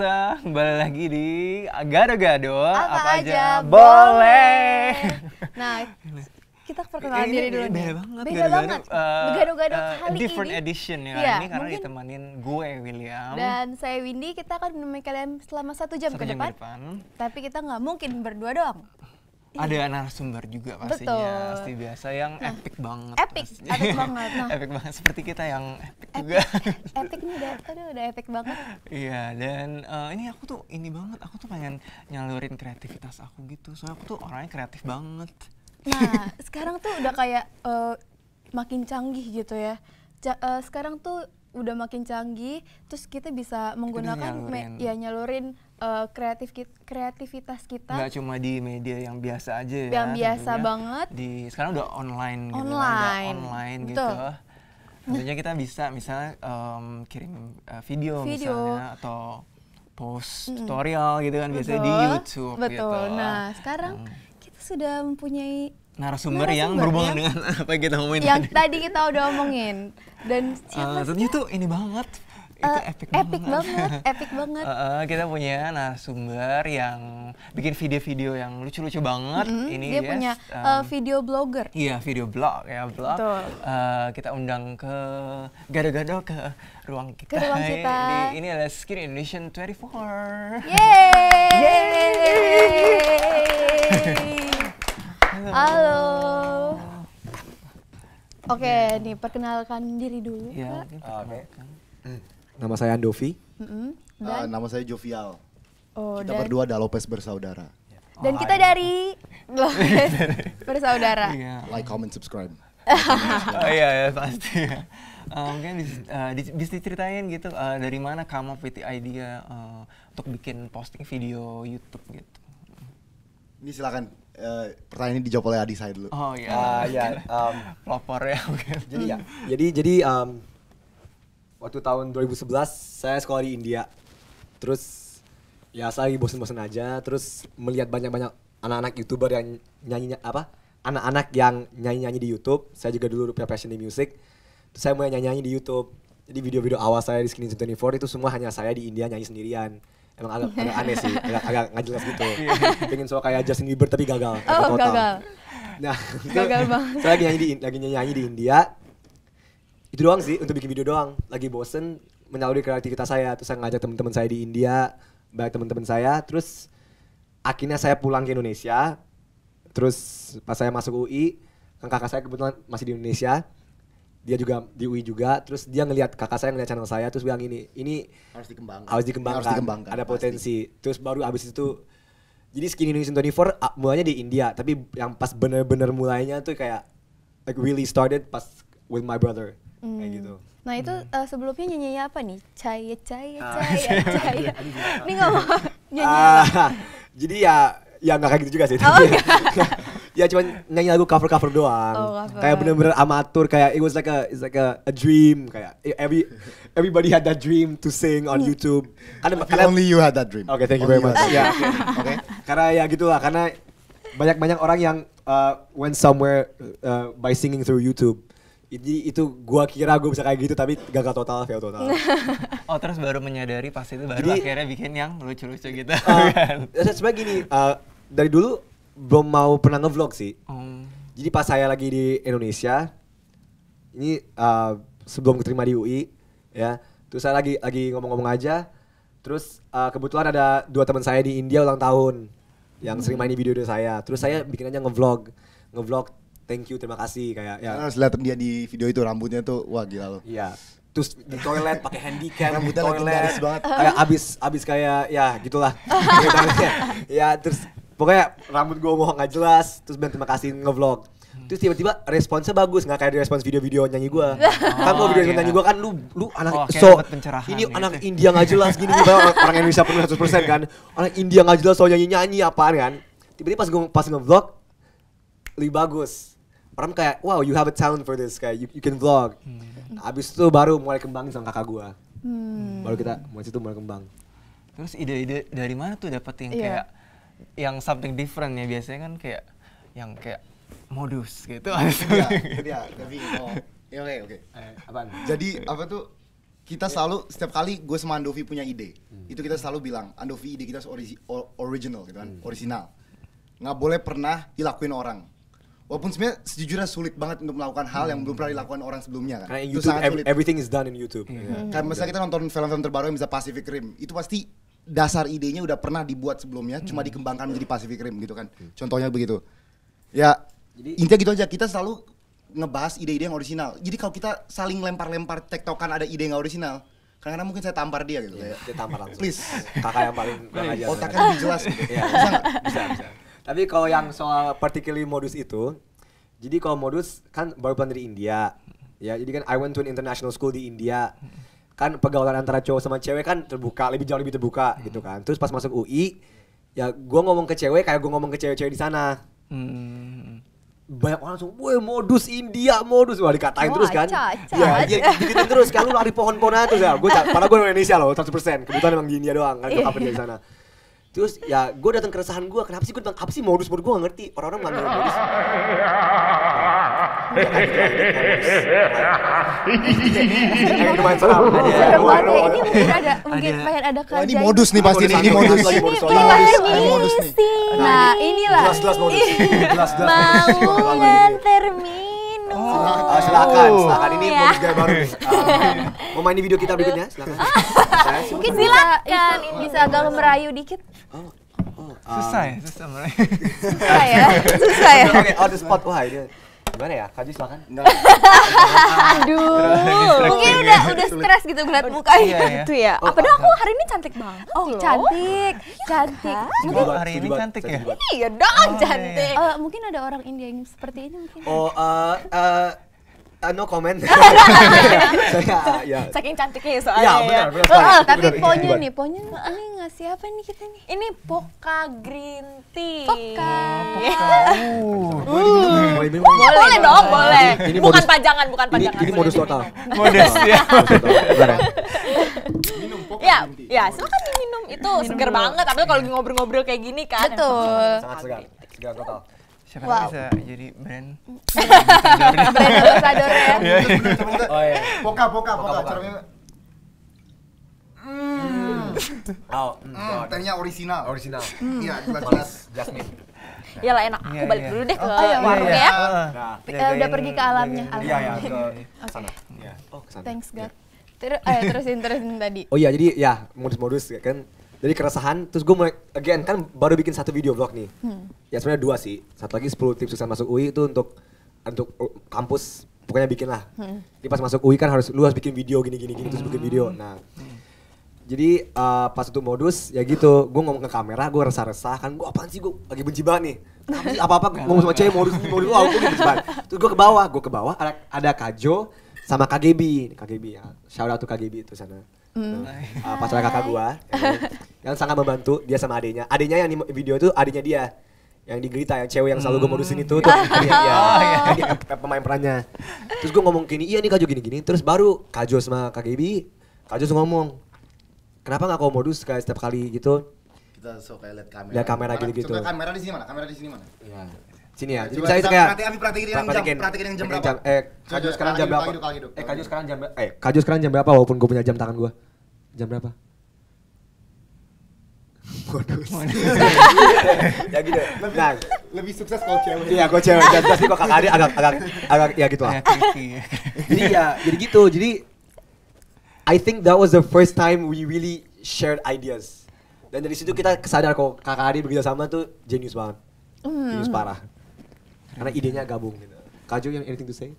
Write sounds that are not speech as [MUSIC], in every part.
pemirsa, kembali lagi di Gado-Gado Apa, Apa aja, aja boleh. boleh. Nah, kita perkenalan ini, diri dulu beda banget beda gado -gado, banget uh, eh, gado gado uh, eh, kali different ini. edition ya, ya ini karena mungkin, ditemanin gue William dan saya Windy kita akan menemani kalian selama satu jam satu ke jam depan. depan tapi kita nggak mungkin berdua doang Iya. ada narasumber juga pastinya Betul. pasti biasa yang nah, epic banget epic epic banget nah. [LAUGHS] epic banget seperti kita yang epic, epic juga [LAUGHS] epic nih udah udah epic banget iya dan uh, ini aku tuh ini banget aku tuh pengen nyalurin kreativitas aku gitu soalnya aku tuh orangnya kreatif banget nah [LAUGHS] sekarang tuh udah kayak uh, makin canggih gitu ya C uh, eh, sekarang tuh udah makin canggih terus kita bisa menggunakan kita nyalurin. ya nyalurin uh, kreatif kreativitas kita nggak cuma di media yang biasa aja ya yang biasa tentunya. banget di sekarang udah online gitu kan, online, online gitu tentunya kita bisa misalnya um, kirim uh, video, video misalnya atau post mm. tutorial gitu kan biasanya di YouTube gitu. betul. gitu nah sekarang hmm. kita sudah mempunyai narasumber, narasumber yang ya? berhubungan dengan [LAUGHS] apa yang kita ngomongin yang tadi, tadi kita udah omongin dan siapa uh, tentunya tuh ini banget itu eh, epic, uh, epic banget. banget, [LAUGHS] epic banget. Uh, uh, kita punya narasumber yang bikin video-video yang lucu-lucu banget. Mm -hmm. Ini dia yes, punya um, uh, video blogger. Iya, video blog ya blog. Betul. Uh, kita undang ke gado-gado ke ruang kita. Ke ruang kita. Ini, ini adalah Skin Indonesian 24. Yeay! Yeay! Halo. Halo. Oke, okay, yeah. nih perkenalkan diri dulu. Iya, yeah, perkenalkan. Okay. Mm. Nama saya Andovi. Mm-hmm. Uh, nama saya Jovial. Oh, kita dan... berdua ada Lopez bersaudara. dan oh, kita dari Lopez [LAUGHS] bersaudara. Iya. Like, comment, subscribe. [LAUGHS] oh iya, ya pasti. Uh, [LAUGHS] mungkin bisa, uh, eh, di, bisa diceritain gitu uh, dari mana kamu PT idea uh, untuk bikin posting video YouTube gitu. Ini silakan uh, pertanyaan ini dijawab oleh Adi saya dulu. Oh iya. Uh, ya, um, Lopor ya Jadi ya. Jadi jadi um, waktu tahun 2011 saya sekolah di India. Terus ya saya lagi bosen-bosen aja, terus melihat banyak-banyak anak-anak YouTuber yang nyanyi apa? Anak-anak yang nyanyi-nyanyi di YouTube. Saya juga dulu punya passion di music. saya mulai nyanyi-nyanyi di YouTube. Jadi video-video awal saya di Skinny 24 itu semua hanya saya di India nyanyi sendirian emang agak, agak aneh sih, [LAUGHS] agak, agak nggak jelas gitu. Pengen suka kayak Justin Bieber tapi gagal. Oh, total. gagal. Nah, gagal [LAUGHS] banget. Saya lagi nyanyi di lagi nyanyi di India, itu doang sih untuk bikin video doang lagi bosen menyalurkan kreativitas saya terus saya ngajak teman-teman saya di India banyak teman-teman saya terus akhirnya saya pulang ke Indonesia terus pas saya masuk UI kan kakak saya kebetulan masih di Indonesia dia juga di UI juga terus dia ngelihat kakak saya ngelihat channel saya terus bilang ini ini harus dikembangkan harus dikembangkan, harus dikembangkan ada potensi terus baru abis itu jadi Skin Indonesia 24 mulanya di India tapi yang pas bener-bener mulainya tuh kayak like really started pas with my brother Hmm. Kayak gitu. Nah itu hmm. uh, sebelumnya nyanyi apa nih? cai cai cai cai Ini nggak mau [LAUGHS] nyanyi uh, [LAUGHS] Jadi ya, ya nggak kayak gitu juga sih. Oh, iya. [LAUGHS] ya cuma nyanyi lagu cover cover doang oh, cover. kayak bener-bener amatur kayak it was like a it's like a, a dream kayak every everybody had that dream to sing on hmm. YouTube karena, karena only you had that dream okay thank you only very much ya oke okay. karena ya gitulah karena banyak banyak orang yang uh, went somewhere uh, by singing through YouTube jadi itu gua kira gua bisa kayak gitu tapi gagal total, fail total. [LAUGHS] oh, terus baru menyadari pas itu baru Jadi, akhirnya bikin yang lucu-lucu gitu. Uh, kan? [LAUGHS] sebenarnya gini, uh, dari dulu belum mau pernah ngevlog sih. Hmm. Jadi pas saya lagi di Indonesia ini uh, sebelum keterima di UI ya, terus saya lagi lagi ngomong-ngomong aja Terus uh, kebetulan ada dua teman saya di India ulang tahun yang sering main di video, video saya. Terus saya bikin aja ngevlog, ngevlog thank you terima kasih kayak ya. Nah, lihat dia di video itu rambutnya tuh wah gila loh. Iya. Terus di toilet pakai handycam di toilet banget. Kayak abis abis kayak ya gitulah. ya terus pokoknya rambut gua bohong nggak jelas terus bilang terima kasih ngevlog terus tiba-tiba responsnya bagus gak kayak di respons video-video nyanyi gue oh, [LAUGHS] kan kalau oh, video iya. nyanyi gue kan lu lu anak oh, so ini gitu. anak India gak jelas gini gini orang, orang Indonesia penuh 100% persen kan orang India gak jelas soal nyanyi nyanyi apaan kan tiba-tiba pas gue pas ngevlog lebih bagus orang kayak wow you have a talent for this kayak you, you can vlog hmm. abis itu baru mulai kembangin sama kakak gue hmm. baru kita mulai situ mulai kembang terus ide-ide dari mana tuh dapet yang yeah. kayak yang something different ya biasanya kan kayak yang kayak modus gitu gitu. ya [LAUGHS] tapi oh ya oke oke eh, jadi apa tuh kita iya. selalu setiap kali gue sama Andovi punya ide hmm. itu kita selalu bilang Andovi ide kita harus original gitu kan hmm. original nggak boleh pernah dilakuin orang walaupun sebenarnya sejujurnya sulit banget untuk melakukan hal yang belum pernah dilakukan orang sebelumnya kan. Karena itu sangat sulit. everything is done in YouTube. Yeah. Yeah. Kan misalnya kita nonton film-film terbaru yang bisa Pacific Rim, itu pasti dasar idenya udah pernah dibuat sebelumnya, hmm. cuma dikembangkan menjadi Pacific Rim gitu kan. Hmm. Contohnya begitu. Ya, Jadi, intinya gitu aja. Kita selalu ngebahas ide-ide yang orisinal. Jadi kalau kita saling lempar-lempar tektokan ada ide yang orisinal, karena mungkin saya tampar dia gitu yeah, ya. Dia tampar langsung. Please. Kakak yang paling kurang Otaknya lebih jelas gitu. Yeah. bisa, bisa, bisa. Tapi kalau yang soal particularly modus itu, jadi kalau modus kan baru pulang dari India. Ya, jadi kan I went to an international school di India. Kan pergaulan antara cowok sama cewek kan terbuka, lebih jauh lebih terbuka hmm. gitu kan. Terus pas masuk UI, ya gue ngomong ke cewek kayak gue ngomong ke cewek-cewek di sana. Hmm. Banyak orang langsung, woi modus India, modus. Wah dikatain oh, terus kan. Ya, ya dikitin terus. Kan. lu lari pohon-pohonan terus ya. Gua, padahal gue Indonesia loh, 100%. Kebetulan emang di India doang, kan iya. gue apa di sana. Terus ya gue datang keresahan gue, kenapa sih gue datang apa sih modus modus gue gak ngerti, orang-orang manggil modus. Gitu, ya, ini mungkin ada, mungkin pengen ada kerja. Oh, ini modus nih pasti nih, ini modus. Ini modus nih. Nah inilah. Jelas-jelas modus. Mau nganter mie. Silakan. Oh, silakan. Silakan ini ya. Oh, mau baru iya. eh, mau main di video kita berikutnya? Silakan. Mungkin silakan bisa agak merayu dikit. Oh. Oh, um, susah ya, susah merayu. susah ya, [LAUGHS] susah ya. Oke, on the spot wah ini gimana ya kaji silakan aduh mungkin udah ya, udah stres gitu ngeliat oh, mukanya itu iya. gitu ya oh, apa dong oh, aku hari ini cantik banget oh cantik iya cantik mungkin hari ini iya cantik ya iya dong cantik mungkin ada orang India yang seperti ini mungkin oh eh, eh, Uh, no comment. [LAUGHS] saya ya. Saking cantiknya ya ya, soalnya. Ya, benar, oh, oh, benar. benar, benar, tapi benar, ponya nih, ponya ini ngasih apa nih kita nih? Ini Poka Green Tea. Poka. Oh, poka. Uh. [LAUGHS] Uh. Boleh, boleh dong, boleh. Ini ini bukan pajangan, bukan pajangan. Ini, modus total. Modus ya. Benar, [LAUGHS] ya. Ya, ya, silakan diminum. Itu seger banget, tapi kalau ngobrol-ngobrol kayak gini kan. Betul. Sangat segar. Segar total siapa wow. bisa jadi brand [LAUGHS] brand ambassador ya iya, iya. oh iya poka poka poka caranya Hmm. Oh, mm, ternyata original. Original. Hmm. Iya, jelas jasmine. Nah. Ya lah enak, aku iya, balik dulu deh ke oh, warung ya. Nah, nah, eh, udah pergi ke alamnya. Iya, iya, oh, ke sana. Thanks God. Terus, eh, terusin, terusin tadi. Oh iya, jadi ya modus-modus ya kan jadi keresahan terus gue mulai again kan baru bikin satu video vlog nih hmm. ya sebenarnya dua sih satu lagi 10 tips sukses masuk UI itu untuk untuk kampus pokoknya bikin lah hmm. jadi pas masuk UI kan harus lu harus bikin video gini gini gini hmm. terus bikin video hmm. nah hmm. jadi uh, pas itu modus ya gitu gue ngomong ke kamera gue resah resah kan gue apaan sih gue lagi benci banget nih apa apa ngomong sama cewek modus modus wow gue benci banget terus gue ke bawah gue ke bawah ada ada kajo sama KGB KGB ya shout out to KGB itu sana Mm. Uh, ah, pacar kakak gua yang, [LAUGHS] yang sangat membantu dia sama adiknya. Adiknya yang di video itu adiknya dia yang di Gerita, yang cewek yang selalu gue modusin itu tuh mm. dia, dia, [LAUGHS] oh, dia, pemain perannya. Terus gue ngomong gini, iya nih Kajo gini-gini. Terus baru Kajo sama Kak Gaby, Kajo ngomong, kenapa nggak kau modus kayak setiap kali gitu? Kita suka lihat kamera. Lihat kamera gitu-gitu. Coba kamera di sini mana? Kamera di sini mana? Iya sini ya. Jadi misalnya kayak perhatiin, perhatiin yang jam, perhatiin yang jam eh, berapa. Eh, jam, eh, kaju sekarang jam berapa? Eh, kaju sekarang jam eh kaju sekarang jam berapa walaupun gue punya jam tangan gue. Jam berapa? [LAUGHS] Waduh. [LAUGHS] ya gitu. Lebih, nah, lebih sukses kalau cewek. Iya, kalau cewek. Jadi pasti kakak adik agak agak agak ya gitu lah. jadi ya, jadi gitu. Jadi I think that was the first time we really shared ideas. Dan dari situ kita kesadar kok kakak adik bekerja sama tuh genius banget. Genius hmm. parah. Karena idenya gabung gitu. Kajo yang anything to say?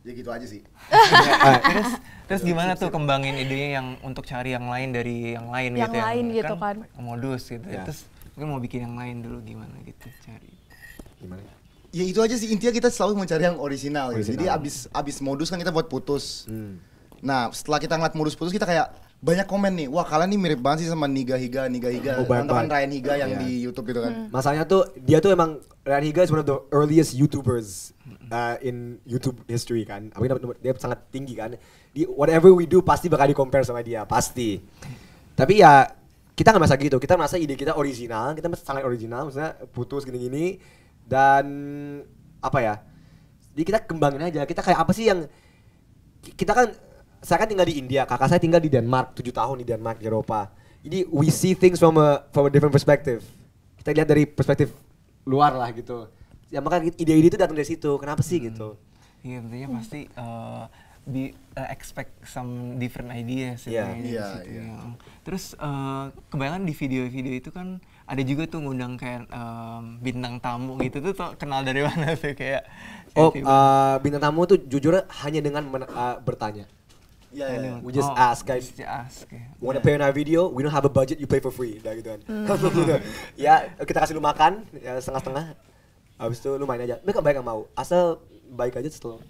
Ya gitu aja sih. [LAUGHS] terus terus gimana tuh kembangin idenya yang untuk cari yang lain dari yang lain yang gitu ya? lain yang lain gitu kan, kan modus gitu. Ya. ya. Terus mungkin mau bikin yang lain dulu gimana gitu cari. Gimana? Ya itu aja sih intinya kita selalu mencari yang original. original. Jadi abis abis modus kan kita buat putus. Hmm. Nah setelah kita ngeliat modus putus kita kayak banyak komen nih, wah kalian nih mirip banget sih sama Niga Higa, Niga Higa, oh, teman-teman Ryan Higa yang yeah. di YouTube gitu kan. Hmm. Masalahnya tuh dia tuh emang Ryan Higa is one of the earliest YouTubers hmm. uh, in YouTube history kan. I mean, dia sangat tinggi kan. Di, whatever we do pasti bakal di compare sama dia, pasti. Tapi ya kita nggak merasa gitu, kita merasa ide kita original, kita sangat original, maksudnya putus gini-gini dan apa ya? Jadi kita kembangin aja, kita kayak apa sih yang kita kan saya kan tinggal di India, kakak saya tinggal di Denmark, tujuh tahun di Denmark, di Eropa. Jadi we see things from a from a different perspective. Kita lihat dari perspektif luar lah gitu. Ya maka ide-ide itu datang dari situ. Kenapa sih hmm. gitu? Iya tentunya pasti uh, di uh, expect some different ideas yeah. Yeah, yeah. Terus uh, kebanyakan di video-video itu kan ada juga tuh ngundang kayak um, bintang tamu gitu tuh, tuh kenal dari [LAUGHS] mana tuh kayak Oh, uh, bintang tamu tuh jujur hanya dengan uh, bertanya. Yeah, yeah. Kan oh, we just ask guys. Just ask. Yeah. play on our video? We don't have a budget. You pay for free. Dah gitu kan. Hmm. [LAUGHS] ya kita kasih lu makan ya, setengah-setengah. Abis itu lu main aja. Mereka baik yang mau. Asal baik aja setelah.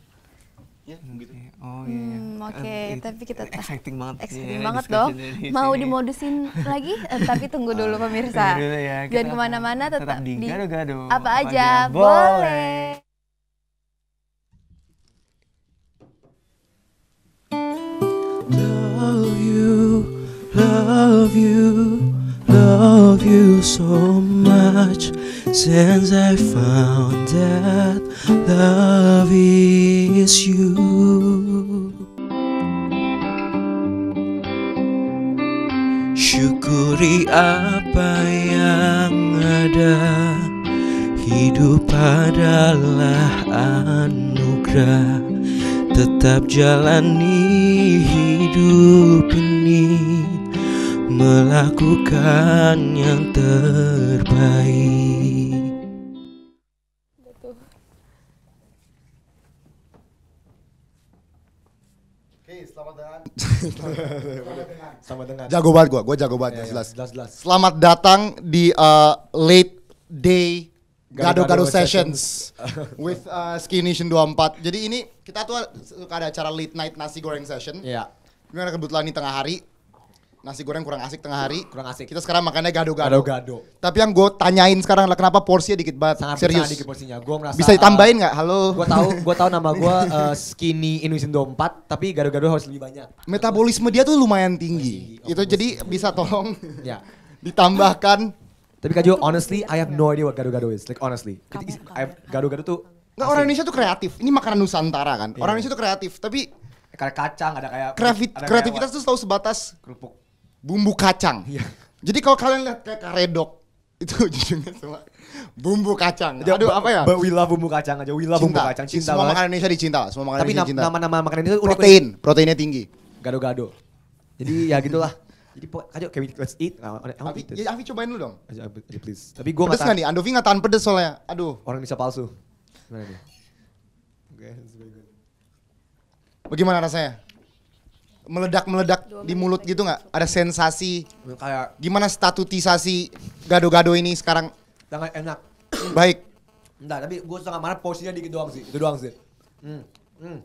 Ya, hmm, gitu. gitu. Oh iya. iya. Hmm, kan oke, okay. tapi kita exciting banget. Iya, exciting ya, banget dong. Mau dimodusin lagi? Eh, tapi tunggu dulu oh, pemirsa. Ya, Jangan kemana-mana tetap, di, di gado-gado. Apa, aja, boleh. love you, love you so much since I found that love is you. Syukuri apa yang ada Hidup adalah anugerah Tetap jalani hidup ini melakukan yang terbaik. [LAUGHS] Selamat datang. Jago banget gua, gua jago banget ya, jelas. jelas. jelas. Selamat datang di uh, late day Gado-gado sessions [LAUGHS] with uh, Skinny Shin 24. Jadi ini kita tuh suka ada acara late night nasi goreng session. Iya. Yeah. Gimana kebetulan ini tengah hari, nasi goreng kurang asik tengah hari. Kurang asik. Kita sekarang makannya gado-gado. Gado-gado. Tapi yang gue tanyain sekarang lah kenapa porsinya dikit banget. Sangat serius. dikit porsinya. Gue merasa. Bisa eh, ditambahin nggak? Uh, Halo. Gue tahu, gue tahu nama gue [LAUGHS] uh, skinny Indonesian 24, tapi gado-gado harus lebih banyak. Metabolisme dia tuh lumayan tinggi. tinggi. Itu jadi bisa tolong. ya. [LAUGHS] ditambahkan. Tapi Kak Jo, honestly, I have no idea what gado-gado is. Like honestly, gado-gado tuh nggak orang Indonesia tuh kreatif. Ini makanan Nusantara kan. Yeah. Orang Indonesia tuh kreatif, tapi kayak kacang ada kayak kreativitas tuh selalu sebatas kerupuk bumbu kacang. Iya. Jadi kalau kalian lihat kayak karedok itu [LAUGHS] judulnya semua bumbu kacang. Aduh ba apa ya? we love bumbu kacang aja, We love cinta. bumbu kacang cinta. Semua banget. makanan Indonesia dicinta, lah. semua makanan Tapi Indonesia dicinta. Tapi nama-nama makanan itu protein, unik. proteinnya tinggi. Gado-gado. Jadi ya gitulah. Jadi ayo can we let's eat? Nah, Avi, ya, Avi cobain dulu dong. Aja, please. Tapi gue pedes nggak nih? Andovi nggak tahan pedes soalnya. Aduh. Orang bisa palsu. Gimana nih? Bagaimana rasanya? meledak-meledak di mulut gitu nggak? Ada sensasi kayak gimana statutisasi gado-gado ini sekarang? Sangat enak. [CLEARS THROAT] Baik. Enggak, tapi gue sangat marah posisinya dikit doang sih. Itu doang sih. Hmm. Hmm.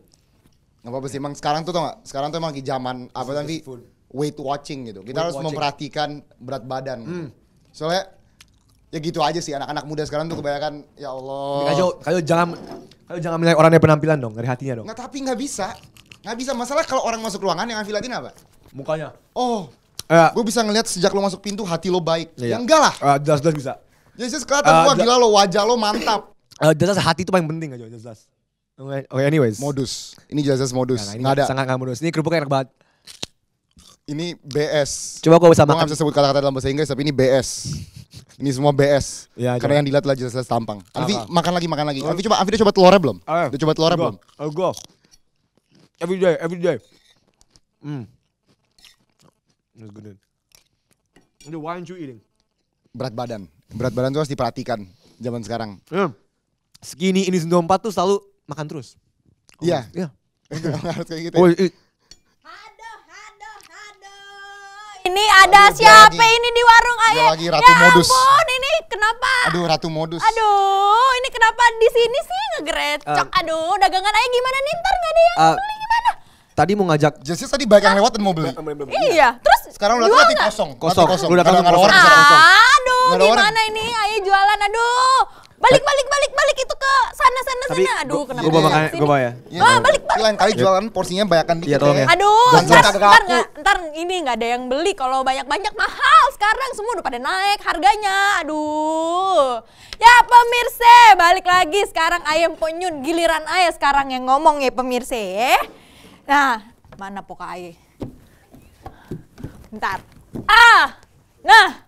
Gak apa-apa sih, emang sekarang tuh tau gak? Sekarang tuh emang lagi zaman apa nanti Weight watching gitu. Kita harus memperhatikan berat badan. Gitu. Hmm. Soalnya ya gitu aja sih anak-anak muda sekarang tuh kebanyakan ya Allah. Kayo, kayo jangan kayo jangan menilai orangnya penampilan dong dari hatinya dong. Nggak tapi nggak bisa. Nggak bisa masalah kalau orang masuk ruangan yang Avi apa? Mukanya. Oh. Uh, ya. gue bisa ngeliat sejak lo masuk pintu hati lo baik. Iya. Ya enggak lah. Uh, jelas-jelas bisa. Jelas-jelas ya, kelihatan uh, wah gila lo wajah lo mantap. Uh, ah, jelas hati itu paling penting aja jelas. jelas Oke, okay, anyways. Modus. Ini jelas-jelas modus. Nah, ini nggak ada. Sangat nggak modus. Ini kerupuknya enak banget. Ini BS. Coba gue bisa makan. Gue bisa sebut kata-kata dalam bahasa Inggris, tapi ini BS. ini semua BS. Ya, Karena yang dilihat lah jelas-jelas tampang. Alfi, makan lagi, makan lagi. Alfi coba, Alfi udah coba telurnya belum? Udah coba telurnya belum? Oh, gue every day, every day. Mmm. That's good. Dude. why aren't you eating? Berat badan. Berat badan tuh harus diperhatikan zaman sekarang. Yeah. Segini ini empat tuh selalu makan terus. Iya. Iya. [LAUGHS] Harus kayak gitu. Ya? Oh, ini ada Aduh, siapa lagi, ini di warung ayah? Lagi Ratu ya Modus. ampun, ini kenapa? Aduh, Ratu Modus. Aduh, ini kenapa di sini sih ngegrecok? Uh, eh. Aduh, dagangan ayah gimana nih? Ntar gak ada yang uh, beli tadi mau ngajak Jesse tadi banyak yang lewat dan mau beli. Iya, terus sekarang udah tadi kosong. Kosong. kosong. Udah kosong. Orang, Aduh, gimana ini? Ayo jualan. Aduh. Balik balik balik balik itu ke sana sana Tapi, sana. Aduh, kenapa kenapa? Gua makan gua bawa Ya, ah, balik balik. Lain kali jualan porsinya banyakan iya, dikit. ya, ya. Aduh, ntar, ntar, nggak, ntar ini nggak ada yang beli kalau banyak-banyak mahal. Sekarang semua udah pada naik harganya. Aduh. Ya pemirsa, balik lagi sekarang ayam penyun giliran ayah sekarang yang ngomong ya pemirsa. ya. Nah, mana poka ayah? Bentar. Ah! Nah!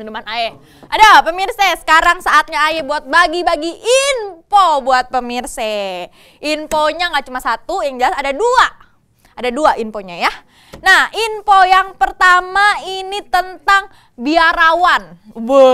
Minuman aye. Ada pemirsa, sekarang saatnya aye buat bagi-bagi info buat pemirsa. Infonya nggak cuma satu, yang jelas ada dua. Ada dua infonya ya. Nah, info yang pertama ini tentang biarawan. Be,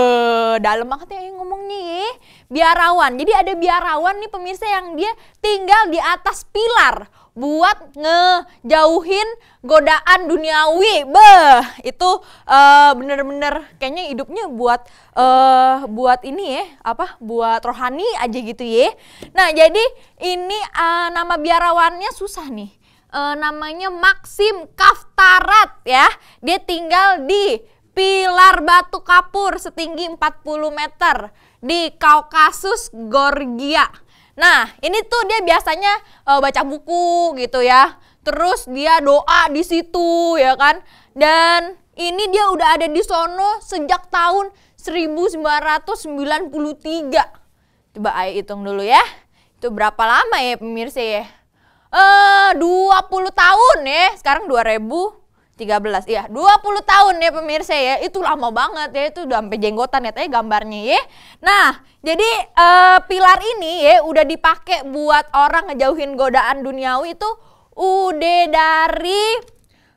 dalam banget ya ngomongnya ya. Biarawan. Jadi ada biarawan nih pemirsa yang dia tinggal di atas pilar buat ngejauhin godaan duniawi. Beh, itu bener eh, bener-bener kayaknya hidupnya buat uh, buat ini ya, apa? Buat rohani aja gitu ya. Nah, jadi ini uh, nama biarawannya susah nih. Uh, namanya Maxim Kaftarat ya. Dia tinggal di pilar batu kapur setinggi 40 meter di Kaukasus Gorgia. Nah, ini tuh dia biasanya uh, baca buku gitu ya. Terus dia doa di situ ya kan. Dan ini dia udah ada di sono sejak tahun 1993. Coba ayo hitung dulu ya. Itu berapa lama ya pemirsa ya? Eh, 20 tahun ya. Sekarang 2000 13 iya 20 tahun ya pemirsa ya itu lama banget ya itu udah sampai jenggotan ya tanya gambarnya ya nah jadi uh, pilar ini ya udah dipakai buat orang ngejauhin godaan duniawi itu udah dari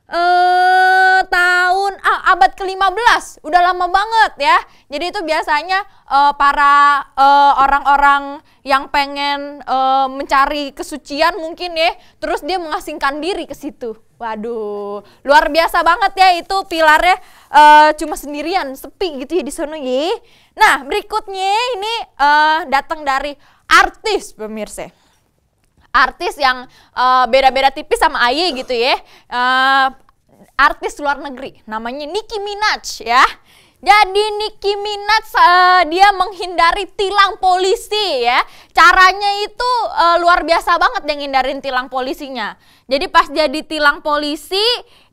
eh tahun ah, abad ke-15. Udah lama banget ya. Jadi itu biasanya uh, para eh, orang-orang uh, yang pengen uh, mencari kesucian mungkin ya, terus dia mengasingkan diri ke situ. Waduh, luar biasa banget ya itu pilarnya uh, cuma sendirian, sepi gitu ya di sana, ya. Nah, berikutnya ini uh, datang dari artis pemirsa. Artis yang eh, beda-beda uh, tipis sama Aye gitu ya. Uh, artis luar negeri namanya Nicki Minaj ya. Jadi Nicki Minaj uh, dia menghindari tilang polisi ya. Caranya itu uh, luar biasa banget yang hindarin tilang polisinya. Jadi pas jadi tilang polisi,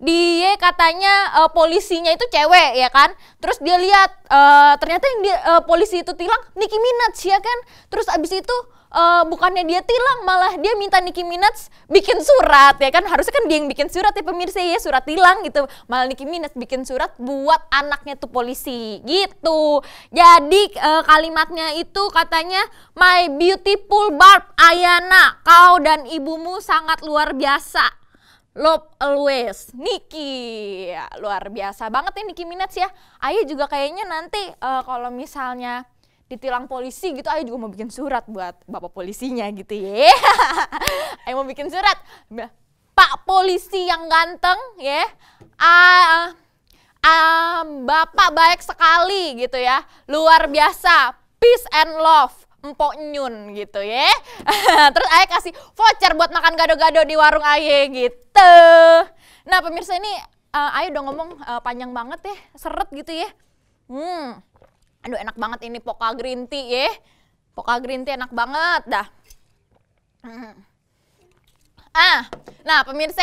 dia katanya uh, polisinya itu cewek ya kan. Terus dia lihat uh, ternyata yang dia, uh, polisi itu tilang Nicki Minaj ya kan. Terus abis itu uh, bukannya dia tilang malah dia minta Nicki Minaj bikin surat ya kan harusnya kan dia yang bikin surat ya pemirsa ya surat tilang gitu malah Nicki Minaj bikin surat buat anaknya tuh polisi gitu jadi uh, kalimatnya itu katanya my beautiful Barb Ayana kau dan ibumu sangat luar biasa Love Always Niki ya, luar biasa banget ya Niki Minaj ya Ayah juga kayaknya nanti uh, kalau misalnya ditilang polisi gitu ayo juga mau bikin surat buat bapak polisinya gitu ya [LAUGHS] ayo mau bikin surat pak polisi yang ganteng ya ah, ah, bapak baik sekali gitu ya luar biasa peace and love empok nyun gitu ya [LAUGHS] terus ayah kasih voucher buat makan gado-gado di warung ayah gitu nah pemirsa ini uh, eh, ayah udah ngomong uh, panjang banget ya seret gitu ya hmm Aduh enak banget ini Poka Green Tea ya. Poka Green Tea enak banget dah. Mm-hmm. Ah, nah pemirsa,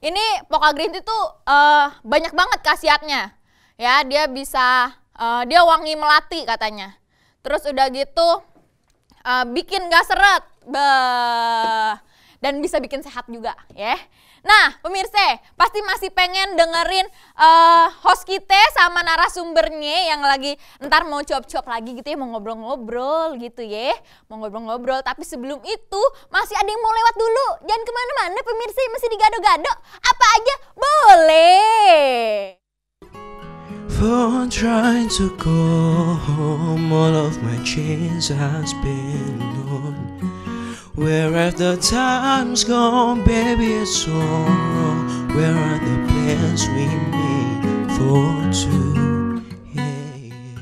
ini Poka Green Tea tuh uh, banyak banget khasiatnya. Ya, dia bisa uh, dia wangi melati katanya. Terus udah gitu uh, bikin gak seret. Bah. Dan bisa bikin sehat juga, ya. Nah, pemirsa, pasti masih pengen dengerin uh, host kita sama narasumbernya yang lagi ntar mau cop-cop lagi gitu ya, mau ngobrol-ngobrol gitu ya, mau ngobrol-ngobrol. Tapi sebelum itu masih ada yang mau lewat dulu, jangan kemana-mana pemirsa masih digado-gado, apa aja boleh. For trying to go home, all of my chains has been Where have the times gone, baby? It's all wrong. Where are the plans we made for two? Yeah.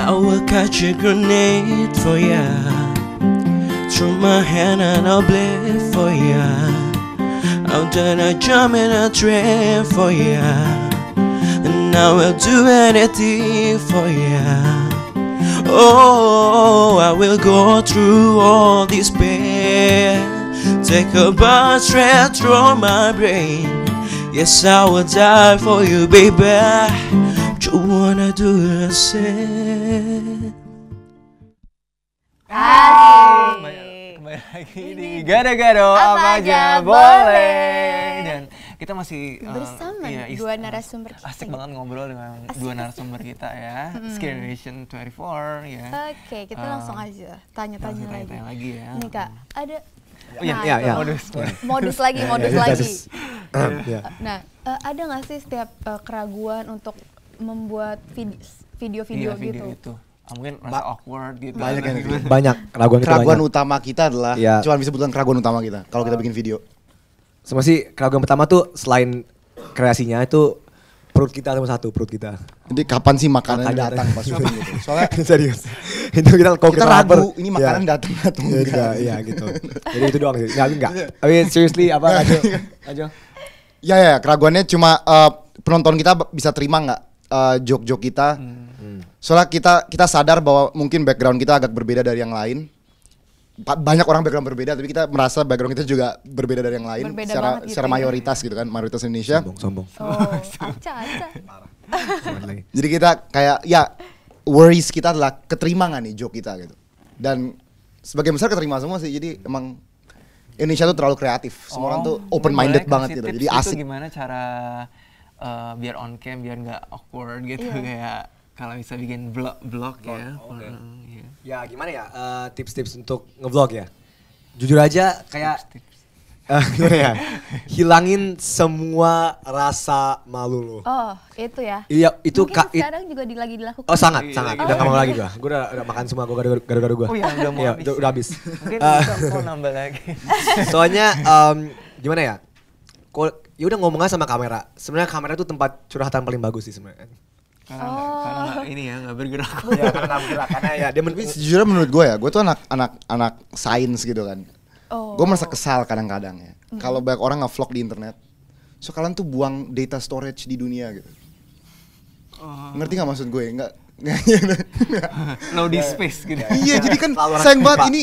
I will catch a grenade for ya. Throw my hand and I'll bleed for ya. I'm turn a jump in a train for ya. And I will do anything for ya. Oh, I will go through all this pain. Take a bunch straight through my brain. Yes, I will die for you, baby. But you wanna do the same. Kembali lagi di Gado-Gado apa, apa aja boleh. boleh. Dan kita masih eh, bersama uh, iya, dua narasumber kita. Asik banget ngobrol dengan asik. dua narasumber kita ya. hmm. Scaration 24 ya. Oke, okay, kita uh, langsung aja tanya-tanya lagi. Tanya lagi ya. Nih Kak, ada Oh, iya, nah, iya, iya. Modus, iya. modus. modus lagi, iya, modus lagi. [COUGHS] nah, eh, ada nggak sih setiap uh, keraguan untuk membuat video-video iya, video gitu? Itu. Ah, mungkin mungkin rasa awkward gitu. Banyak, banyak. Keraguan, keraguan banyak. utama kita adalah, ya. cuma bisa sebutkan keraguan utama kita kalau kita oh. bikin video sama sih keraguan pertama tuh selain kreasinya itu perut kita sama satu perut kita. Jadi kapan sih makanan, makanan datang Mas [LAUGHS] gitu? Soalnya serius. itu kita kok kita, ragu ini makanan ya. datang atau iya, enggak. Iya, iya gitu. Jadi itu doang sih. Enggak ya, enggak. I mean seriously apa iya. aja? [LAUGHS] Aja. Ya ya, keraguannya cuma uh, penonton kita bisa terima nggak uh, eh, joke-joke kita. Hmm. Soalnya kita kita sadar bahwa mungkin background kita agak berbeda dari yang lain banyak orang background berbeda tapi kita merasa background kita juga berbeda dari yang lain berbeda secara gitu secara iya. mayoritas ya. gitu kan mayoritas Indonesia sombong sombong oh, aca, [LAUGHS] aca. jadi kita kayak ya worries kita adalah keterimaan nih joke kita gitu dan sebagai besar keterima semua sih jadi emang Indonesia tuh terlalu kreatif semua oh, orang tuh open minded banget gitu jadi asik itu gimana cara uh, biar on cam biar nggak awkward gitu yeah. kayak kalau bisa bikin blog blog ya. Okay. ya. Ya gimana ya tips eh, tips-tips untuk ngeblog ya? Jujur aja kayak tips, tips. Uh, ya? Hilangin semua rasa malu lo. Oh, itu ya. Iya, itu Mungkin ka, it, sekarang juga di, lagi dilakukan. Oh, sangat, iya, sangat. Iya, udah iya. mau oh. lagi gua. Gua udah, udah makan semua gua gara-gara gua. Oh iya, udah mau iya, habis. Udah, udah habis. Mungkin eh. mau nambah lagi. [LAUGHS] Soalnya um, gimana ya? ya udah ngomongnya sama kamera. Sebenarnya kamera itu tempat curhatan paling bagus sih sebenarnya karena oh. ini ya nggak bergerak [LAUGHS] ya karena bergerak karena ya dia men sejujurnya menurut gue ya gue tuh anak anak anak sains gitu kan oh. gue merasa kesal kadang-kadang ya mm. kalau banyak orang nge-vlog di internet so kalian tuh buang data storage di dunia gitu oh. ngerti nggak maksud gue ya? nggak [LAUGHS] no di space gitu iya jadi kan sayang banget ini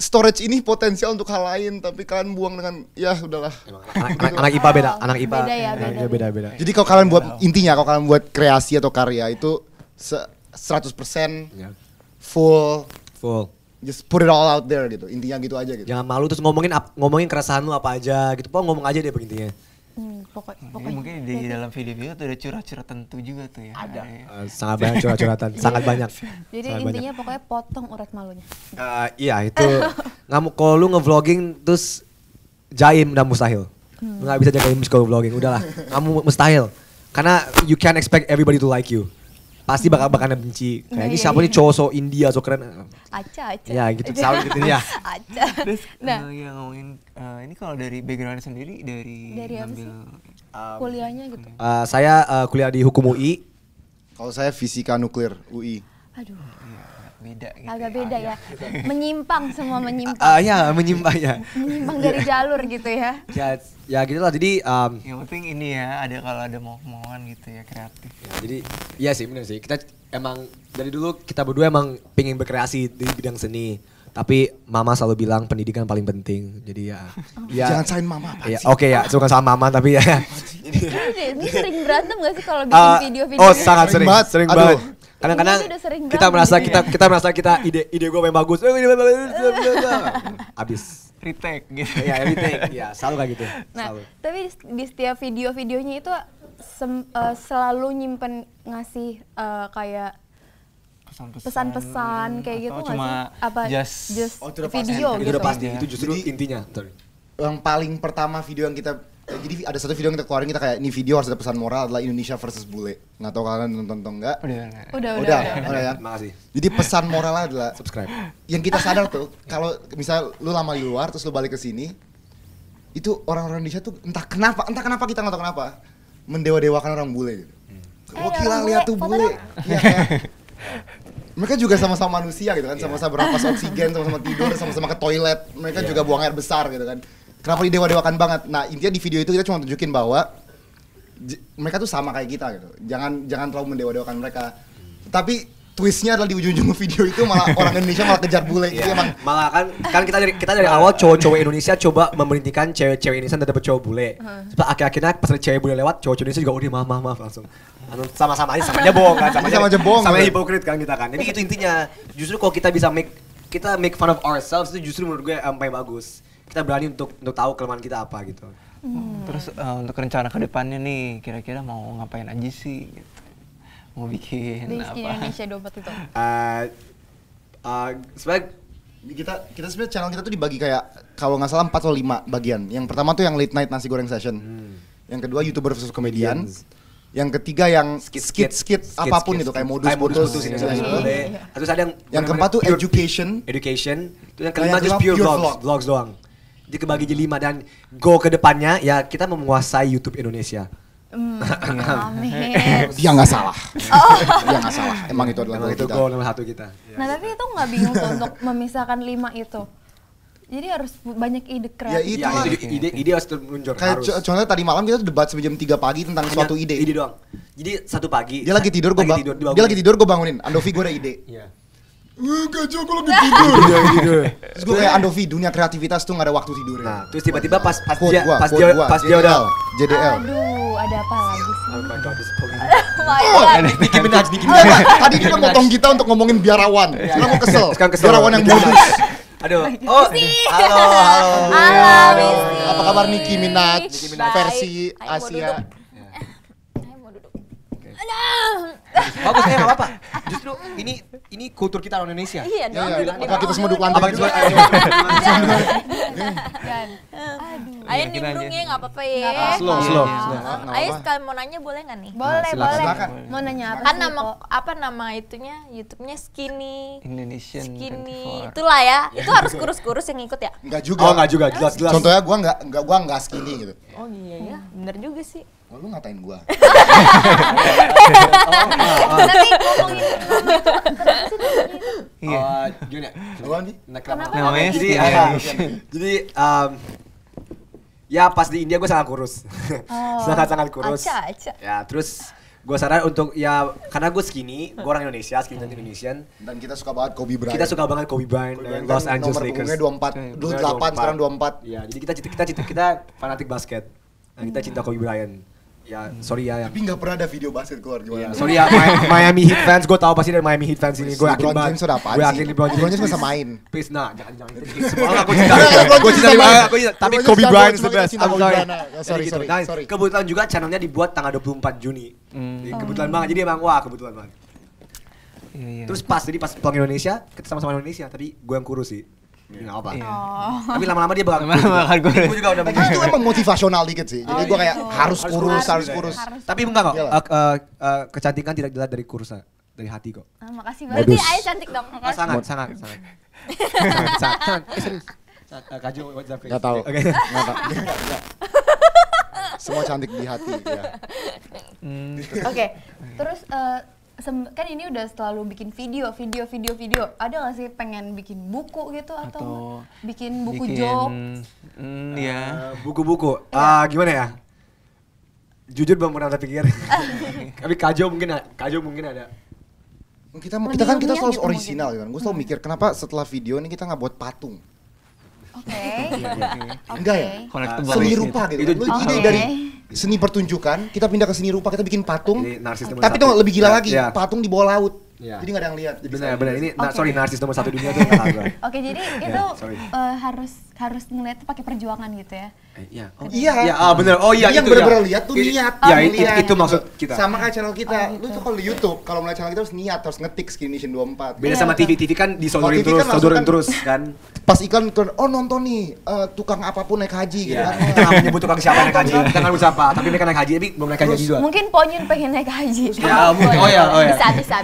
storage ini potensial untuk hal lain tapi kalian buang dengan ya udahlah anak, anak, anak IPA beda anak IPA beda ya beda, beda, iya, beda, beda. jadi kalau kalian buat intinya kalau kalian buat kreasi atau karya itu 100% persen iya. full full just put it all out there gitu intinya gitu aja gitu jangan malu terus ngomongin ngomongin keresahan lu apa aja gitu pokoknya ngomong aja deh intinya Hmm, pokok, pokoknya mungkin di jadi, dalam video itu tuh ada curhat-curhat tentu juga tuh ya. Ada. Uh, sangat banyak curhat-curhatan, iya. sangat banyak. Jadi sangat intinya banyak. pokoknya potong urat malunya. Uh, iya itu [LAUGHS] ngamuk kalau lu ngevlogging terus jaim dan mustahil. Hmm. Nggak bisa jaga image kalau vlogging, udahlah. Kamu mustahil. Karena you can't expect everybody to like you pasti bakal bakal benci. ini siapa nih cowok so India so keren. Aca aca. Ya gitu, selalu gitu ya. [LAUGHS] Aca. Terus nah. uh, eh, yang ngomongin uh, ini kalau dari background sendiri dari, dari ngambil um, kuliahnya gitu. Uh, saya uh, kuliah di Hukum UI. Kalau saya fisika nuklir UI. Aduh beda gitu ya. agak ah, ya. beda ya, [LAUGHS] menyimpang semua [LAUGHS] menyimpang uh, ya menyimpang ya menyimpang dari jalur gitu ya [LAUGHS] ya ya gitulah jadi um, yang penting ini ya ada kalau ada mau mohon gitu ya kreatif ya, jadi iya sih benar sih kita emang dari dulu kita berdua emang pengen berkreasi di bidang seni tapi mama selalu bilang pendidikan paling penting jadi ya, oh. ya jangan sain mama ya, pak ya, oke okay, ya suka sama mama tapi ya ini sering berantem gak sih kalau ah, bikin video-video uh, oh sangat sering sering banget, sering banget kadang-kadang kita merasa kita kita merasa kita ide ide gue memang bagus abis retake gitu ya retake ya selalu kayak gitu nah selalu. tapi di setiap video-videonya itu eh, selalu nyimpen ngasih eh, kayak pesan-pesan kayak gitu nggak sih? Apa just, just oh, video gitu? Itu ya? itu iya. justru intinya. Yang paling pertama video yang kita Ya, jadi ada satu video yang kita keluarin kita kayak ini video harus ada pesan moral adalah Indonesia versus bule. Nggak tahu kalian nonton atau enggak. Udah, udah, udah, udah, udah, udah ya. Makasih. Jadi pesan moral adalah subscribe. Yang kita sadar tuh kalau misal lu lama di luar terus lu balik ke sini itu orang-orang Indonesia tuh entah kenapa, entah kenapa kita nggak tahu kenapa mendewa-dewakan orang bule gitu. Hmm. Wah, lihat tuh bule. Iya, kan? mereka juga sama-sama manusia gitu kan, iya. sama-sama yeah. oksigen, sama-sama tidur, sama-sama ke toilet. Mereka yeah. juga buang air besar gitu kan Kenapa dewa dewakan banget? Nah, intinya di video itu kita cuma tunjukin bahwa mereka tuh sama kayak kita gitu. Jangan jangan terlalu mendewa-dewakan mereka. Tapi twistnya adalah di ujung-ujung video itu malah [LAUGHS] orang Indonesia malah kejar bule yeah. itu iya. emang malah kan kan kita dari kita dari awal cowok-cowok Indonesia coba memerintikan cewek-cewek Indonesia dan dapat cowok bule. Sebab akhir-akhirnya pas ada cewek bule lewat cowok-cowok Indonesia juga udah oh, maaf maaf, maaf langsung. Anu, sama-sama aja sama kan, aja bohong kan sama, sama aja bohong sama hipokrit kan kita kan. Jadi itu intinya justru kalau kita bisa make kita make fun of ourselves itu justru menurut gue sampai bagus kita berani untuk untuk tahu kelemahan kita apa gitu. Hmm. Terus uh, untuk rencana kedepannya nih, kira-kira mau ngapain aja sih? Gitu. Mau bikin Di apa? Indonesia [LAUGHS] Dompet itu. Uh, uh, sebenarnya kita kita sebenarnya channel kita tuh dibagi kayak kalau nggak salah empat atau lima bagian. Yang pertama tuh yang late night nasi goreng session. Hmm. Yang kedua youtuber versus komedian. Yang ketiga yang skit-skit skit, skit, apapun skit, itu kayak modus modus, modus, modus, modus, Terus ada yang yang keempat tuh education. Education. tuh yang kelima, just pure, pure vlogs, vlogs doang dibagi jadi lima dan go ke depannya ya kita menguasai YouTube Indonesia. Mm, [LAUGHS] amin. Dia nggak salah. Oh. Dia nggak salah. Emang itu adalah Emang itu kita. goal nomor satu kita. Iya. Nah tapi itu nggak bingung tuh untuk memisahkan lima itu. Jadi harus banyak ide ya, kreatif. Ya itu. Ya, ide, ide, ide iya. harus muncul. Kayak harus. Co contohnya tadi malam kita debat sampai jam 3 pagi tentang Hanya suatu ide. Ide doang. Jadi satu pagi. Dia lagi tidur gue bangun. Dia lagi tidur gue bangunin. Andovi gue ada ide. Yeah. Enggak, Jo, gue lagi tidur. Iya, iya, iya. Terus gue kayak Andovi, dunia kreativitas tuh gak ada waktu tidur. Nah, terus tiba-tiba pas pas dia pas dia pas dia udah JDL. Aduh, ada apa lagi sih? Oh my god, oh, Minaj, Nicki Minaj. Tadi kita motong kita untuk ngomongin biarawan. Sekarang mau kesel. Sekarang kesel. Biarawan yang bagus. Aduh. Oh, halo, halo. Halo, Apa kabar Niki Minaj? Versi Asia. Bagus ya, ya apa-apa. Justru ini ini kultur kita orang Indonesia. Iya, iya dong. Iya, iya. kita semua duduk lantai. Kita semua? Ayo iya, nimbrung ya, nggak apa-apa ya. Ah, slow, iya, slow. Ah, ayo sekali mau nanya boleh nggak nih? Boleh, boleh. Mau nanya apa? Kan nama apa nama itunya? YouTube-nya Skinny. Indonesian. Skinny. Itulah ya. Itu harus kurus-kurus yang ikut ya? Enggak juga. Oh, enggak juga. Contohnya gue nggak nggak gue nggak skinny gitu. Oh iya ya. Bener juga sih oh, lu ngatain gua oh, oh, oh. oh Jun ya duluan nih kenapa sih gitu? jadi um, ya pas di India gue sangat kurus oh. [LAUGHS] sangat sangat kurus aca, aca. ya terus gue saran untuk ya karena gue skinny gue orang Indonesia skinny hmm. Indonesian dan kita suka banget Kobe Bryant kita suka banget Kobe Bryant dan Los kan Angeles Lakers nomor punggungnya 24 28 sekarang 24 ya jadi kita kita kita, kita fanatik basket nah, kita hmm. cinta Kobe Bryant ya sorry ya, ya, tapi nggak pernah ada video basket keluar gimana yeah, sorry ya Miami Heat fans gue tau pasti dari Miami Heat fans ini gue yakin banget gue yakin LeBron James LeBron James masa main please nah jangan jangan [LAUGHS] semua aku cinta aku cinta tapi Kobe Bryant the best I'm sorry sorry sorry kebetulan juga channelnya dibuat tanggal 24 Juni hmm. kebetulan hmm. banget jadi emang wah kebetulan banget iya, iya. Terus pas jadi pas pulang Indonesia kita sama-sama Indonesia tapi gue yang kurus sih Iya. nggak apa. Iya. Oh. Tapi lama-lama dia bakal lama-lama bakal kurus. Gue juga udah begitu. Itu emang motivasional dikit sih. Jadi oh, gue kayak iya. harus kurus, harus kurus. Harus. Tapi enggak kok. Uh, uh, uh, kecantikan tidak dilihat dari kurus eh, dari hati kok. Ah, makasih banget. Berarti ayah cantik dong. Makasih. sangat, sangat, [LAUGHS] sangat. sangat, eh, eh, Kaju what's up? Gak tau. Oke. Gak tau. Semua cantik di hati. Ya. Oke. Terus kan ini udah selalu bikin video, video, video, video. Ada gak sih pengen bikin buku gitu atau, atau bikin buku bikin, job? Mm, ya. buku-buku. Ya. Uh, gimana ya? Jujur belum pernah terpikir. [LAUGHS] Tapi Kajo mungkin Kajo mungkin ada. Kita, kita kan kita selalu original gitu. kan. Gue selalu mikir kenapa setelah video ini kita nggak buat patung Oke. Iya, iya, iya. Enggak ya? Seni rupa gitu. Itu kan. okay. ide dari seni pertunjukan, kita pindah ke seni rupa, kita bikin patung. Ini tapi tuh lebih gila ya, lagi, ya. patung di bawah laut. Ya. Jadi gak ada yang lihat. Benar, benar. Ini nah, okay. sorry narsis nomor satu dunia tuh. Oke, okay, jadi ya, itu yeah, uh, harus harus ngeliat tuh pakai perjuangan gitu ya. Eh, iya. Oh, iya. Kan? Ya, ah, bener. Oh iya Yang ya. bener-bener ya. lihat tuh niat. Ya, oh, itu, itu, itu maksud kita. Sama kayak channel kita. Oh, gitu. Lu tuh kalau di YouTube, kalau melihat channel kita harus niat, harus ngetik Skin dua 24. Beda sama iya, TV, TV kan disodorin terus, kan terus kan? kan. Pas iklan kan, oh nonton nih uh, tukang apapun naik haji yeah. gitu iya. kan. Kita nggak menyebut tukang siapa naik haji, kita nggak siapa, tapi mereka naik haji, tapi belum naik haji juga. Mungkin Ponyun pengen naik haji. Ya, Oh ya, oh ya. Bisa, bisa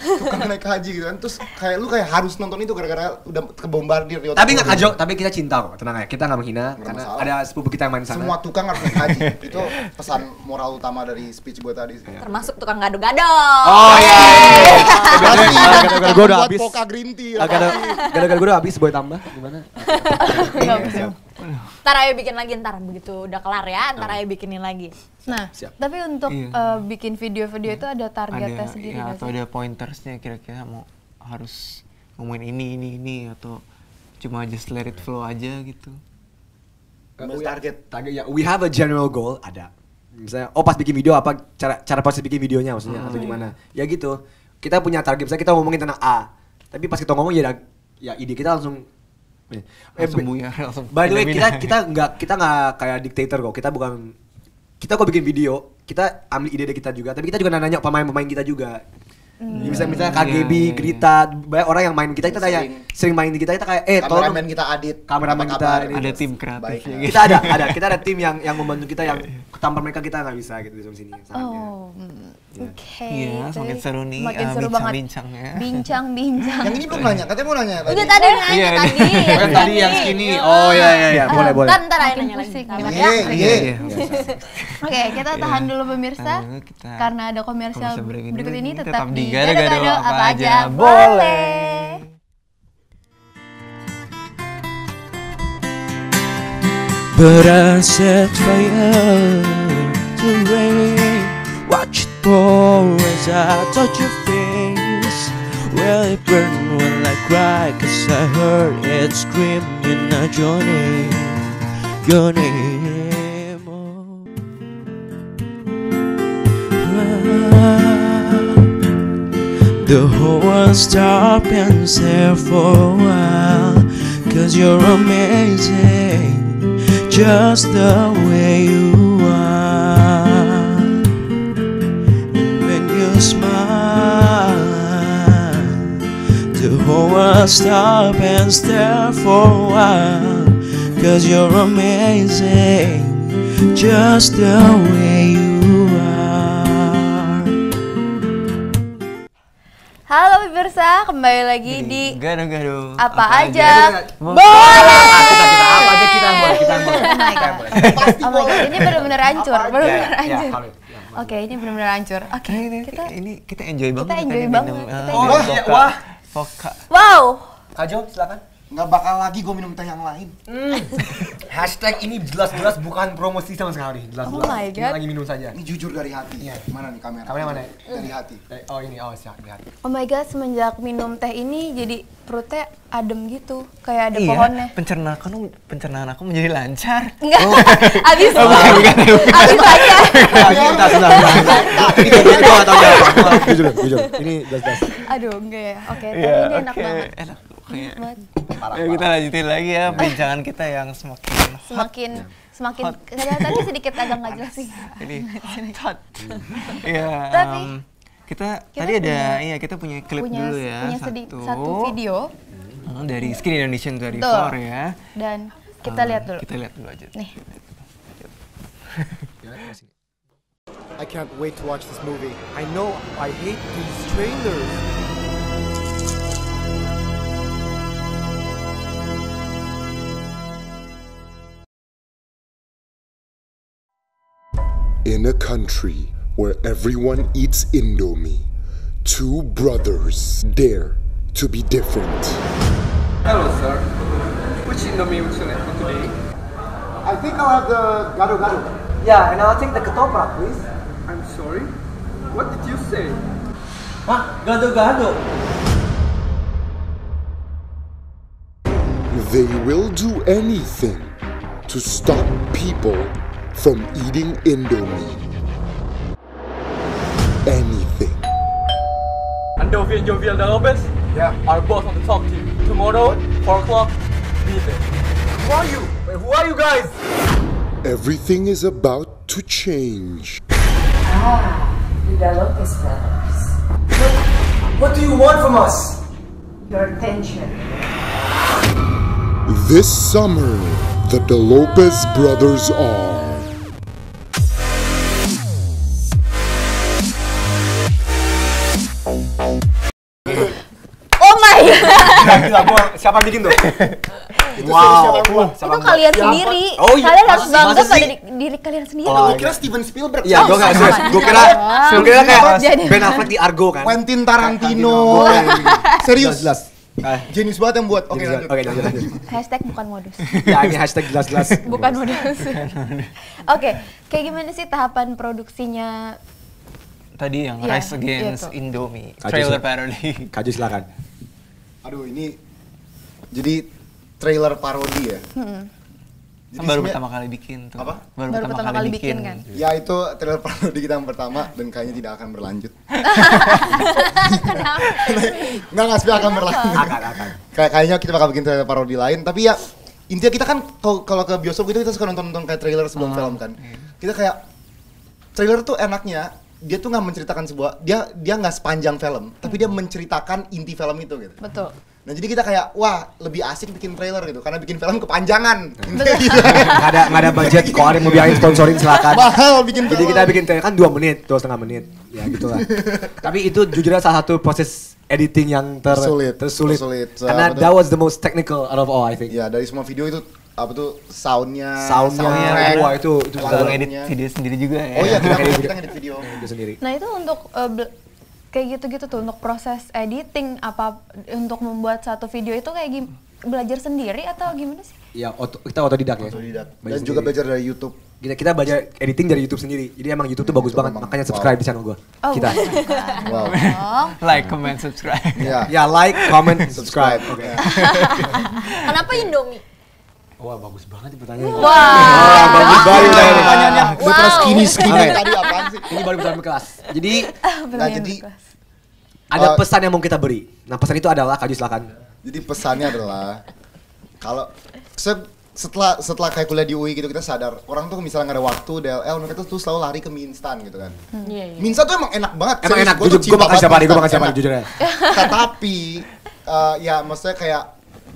tukang naik haji gitu kan terus kayak lu kayak harus nonton itu gara-gara udah kebombardir di otak tapi nggak gitu. kajok tapi kita cinta kok tenang aja ya, kita nggak menghina karena ada sepupu kita yang main sana semua tukang harus naik haji [LAUGHS] itu pesan moral utama dari speech gue tadi sih. termasuk tukang gado-gado oh iya, iya, iya. iya. Eh, gado-gado gue udah habis poka green ya. gado-gado gue udah habis boleh tambah gimana [LAUGHS] ntar ayo bikin lagi ntar begitu udah kelar ya ntar ayo bikinin lagi nah Siap. tapi untuk iya. uh, bikin video-video iya. itu ada targetnya ada, sendiri ya, atau sih? ada pointersnya kira-kira mau harus ngomongin ini ini ini atau cuma just let it flow aja gitu uh, target target ya yeah, we have a general goal ada misalnya oh pas bikin video apa cara cara pasti bikin videonya maksudnya hmm. atau gimana ya gitu kita punya target misalnya kita ngomongin tentang A tapi pas kita ngomong ya ya ide kita langsung Iya. Eh, langsung eh, langsung by the way kita kita nggak kita nggak kayak diktator kok kita bukan kita kok bikin video kita ambil ide kita juga tapi kita juga nanya pemain-pemain kita juga Hmm. Bisa misalnya KGB, yeah, iya, iya. Grita, banyak orang yang main kita kita kayak sering, sering main kita kita kayak eh tolong kameramen kita adit, kameramen kita ini. ada tim kreatif. Ya. Kita ada, gitu. ada kita ada tim yang yang membantu kita yang iya, tanpa mereka kita nggak bisa gitu di sini. Saatnya. Oh, ya. hmm, oke. Okay. Iya, semakin seru nih. Makin uh, ah, seru bincang, banget. Bincang, ya. bincang, bincang. Yang ini belum nanya, katanya mau nanya. Udah tadi nanya [LAUGHS] tadi. Yang tadi yang skinny. Oh ya ya iya, boleh boleh. Ntar aja nanya lagi. Iya iya. Oke, kita tahan dulu pemirsa karena ada komersial berikut ini tetap di di Gado-Gado Apa Aja Boleh. But fire to rain Watch it pour as I touch your face Will it burn when I cry Cause I heard it screaming out your name Your name The whole world stop and stare for a while Cause you're amazing Just the way you are And when you smile The whole world stop and stare for a while Cause you're amazing Just the way pemirsa, kembali lagi di, di gaduh gaduh Apa, apa aja? aja. Boleh. Kita kita apa aja kita boleh kita boleh. Oh, oh Ini benar-benar hancur, benar-benar ya, ya, ya, hancur. Oke, okay, ini benar-benar hancur. Oke. Okay, ini, kita ini kita enjoy banget. Kan kita eh, enjoy banget. Kita enjoy. Oh, wah. Wow. Kajo, silakan nggak bakal lagi gue minum teh yang lain. Mm. [LAUGHS] Hashtag ini jelas-jelas bukan promosi sama sekali. Jelas-jelas. Oh my god. Ini lagi minum saja. Ini jujur dari hati. Iya. Mana nih kamera? Kamera mana? Dari mm. hati. Dari, oh ini, oh siap dari hati. Oh my god, semenjak minum teh ini jadi perutnya adem gitu, kayak ada iya, pohonnya. Pencernaan aku, pencernaan aku menjadi lancar. Enggak. Oh. [LAUGHS] abis oh, bukan, bukan, bukan. Abis aja. Kita sudah Kita gue nggak habis jawab. Jujur, jujur. Ini jelas-jelas Aduh, enggak ya. Oke, iya, ini enak banget. Enak kayak parah, kita lanjutin lagi ya perbincangan kita yang semakin ya. semakin hot. semakin tadi kelihatannya sedikit agak nggak jelas sih [LAUGHS] ini hot iya tapi um, kita, kita tadi punya, ada iya kita punya klip punya, dulu ya punya satu, satu video hmm, dari Skin Indonesia dari Betul. ya dan kita um, lihat dulu kita lihat dulu aja nih [LAUGHS] I can't wait to watch this movie. I know I hate these trailers. In a country where everyone eats Indomie, two brothers dare to be different. Hello, sir. Which Indomie would you like for today? I think I'll have the gado gado. Yeah, and I'll take the katopra, please. I'm sorry? What did you say? Ah, gado gado. They will do anything to stop people from eating Indomie. Anything. Andovi and Jovial de Lopez yeah. are both on the top team. Tomorrow, 4 o'clock, be there. Who are you? Wait, who are you guys? Everything is about to change. Ah, the De Lopez brothers. What, what do you want from us? Your attention. This summer, the De Lopez brothers are Gila, gua siapa bikin tuh? itu wow. Itu kalian siapa? sendiri. Ya, oh, iya. Kalian harus bangga pada diri, diri kalian sendiri. Oh, iya. ya, gua kira Steven Spielberg. Iya, gua enggak sih. Gua kira gua kira kayak Ben Affleck di Argo kan. Quentin Tarantino. [LAUGHS] Gitu. Serius. Jelas. Jenis eh. banget yang buat. Oke, oke, Oke, hashtag bukan modus. [LAUGHS] ya, ini hashtag jelas-jelas. [LAUGHS] bukan modus. Oke, kayak gimana sih tahapan produksinya? Tadi yang yeah, Rise ya, Against yeah, Indomie, trailer parody. Kaji silakan. Aduh ini jadi trailer parodi ya. Hmm. Jadi kan baru pertama kali bikin tuh. Apa? Baru, baru pertama, pertama kali, kali bikin. bikin kan. Ya itu trailer parodi kita yang pertama dan kayaknya tidak akan berlanjut. [LAUGHS] Nggak Enggak nggak akan berlanjut. Akan akan. kayaknya kita bakal bikin trailer parodi lain tapi ya intinya kita kan kalau ke bioskop gitu kita suka nonton-nonton kayak trailer sebelum oh, film kan. Kita kayak trailer tuh enaknya dia tuh nggak menceritakan sebuah dia dia nggak sepanjang film tapi dia hmm. menceritakan inti film itu gitu betul Nah jadi kita kayak wah lebih asik bikin trailer gitu karena bikin film kepanjangan. Gitu. Nggak ada nggak ada budget kalau ada mau biayain sponsorin silakan. Mahal bikin. Jadi kita bikin trailer kan dua menit dua setengah menit ya gitulah. [LAUGHS] Tapi itu jujurnya salah satu proses editing yang ter tersulit tersulit. tersulit. So, karena betul. that was the most technical out of all I think. Ya dari semua video itu apa tuh soundnya soundnya sound iya. wah itu itu sudah ngedit video sendiri juga ya oh iya kita, kita ngedit video iya, sendiri nah itu untuk uh, kayak gitu-gitu tuh untuk proses editing apa untuk membuat satu video itu kayak gim belajar sendiri atau gimana sih? Ya, oto, kita otodidak ya. Otodidak. Dan sendiri. juga belajar dari YouTube. Kita kita belajar editing dari YouTube sendiri. Jadi emang YouTube tuh hmm, bagus YouTube banget. Emang. Makanya subscribe wow. di channel gua. Oh, kita. wow. [LAUGHS] like, comment, subscribe. Iya. Ya, yeah. yeah, like, comment, [LAUGHS] subscribe. Oke. Okay. [LAUGHS] Kenapa Indomie? Wah bagus banget nih pertanyaannya. Wah, Wah bagus banget ya, pertanyaannya. Wow. Udah terus kini okay. tadi apaan sih? Ini baru bertahan kelas. Jadi, ah, nah jadi ada uh, pesan yang mau kita beri. Nah pesan itu adalah kaju silakan. Jadi pesannya adalah kalau setelah setelah kayak kuliah di UI gitu kita sadar orang tuh misalnya nggak ada waktu DLL mereka tuh, selalu lari ke mie instan gitu kan. Hmm, iya, iya. Mie instan tuh emang enak banget. Emang Serius, enak. Gue, makan siapa hari? Gue makan siapa hari? jujur ya. Tetapi uh, ya maksudnya kayak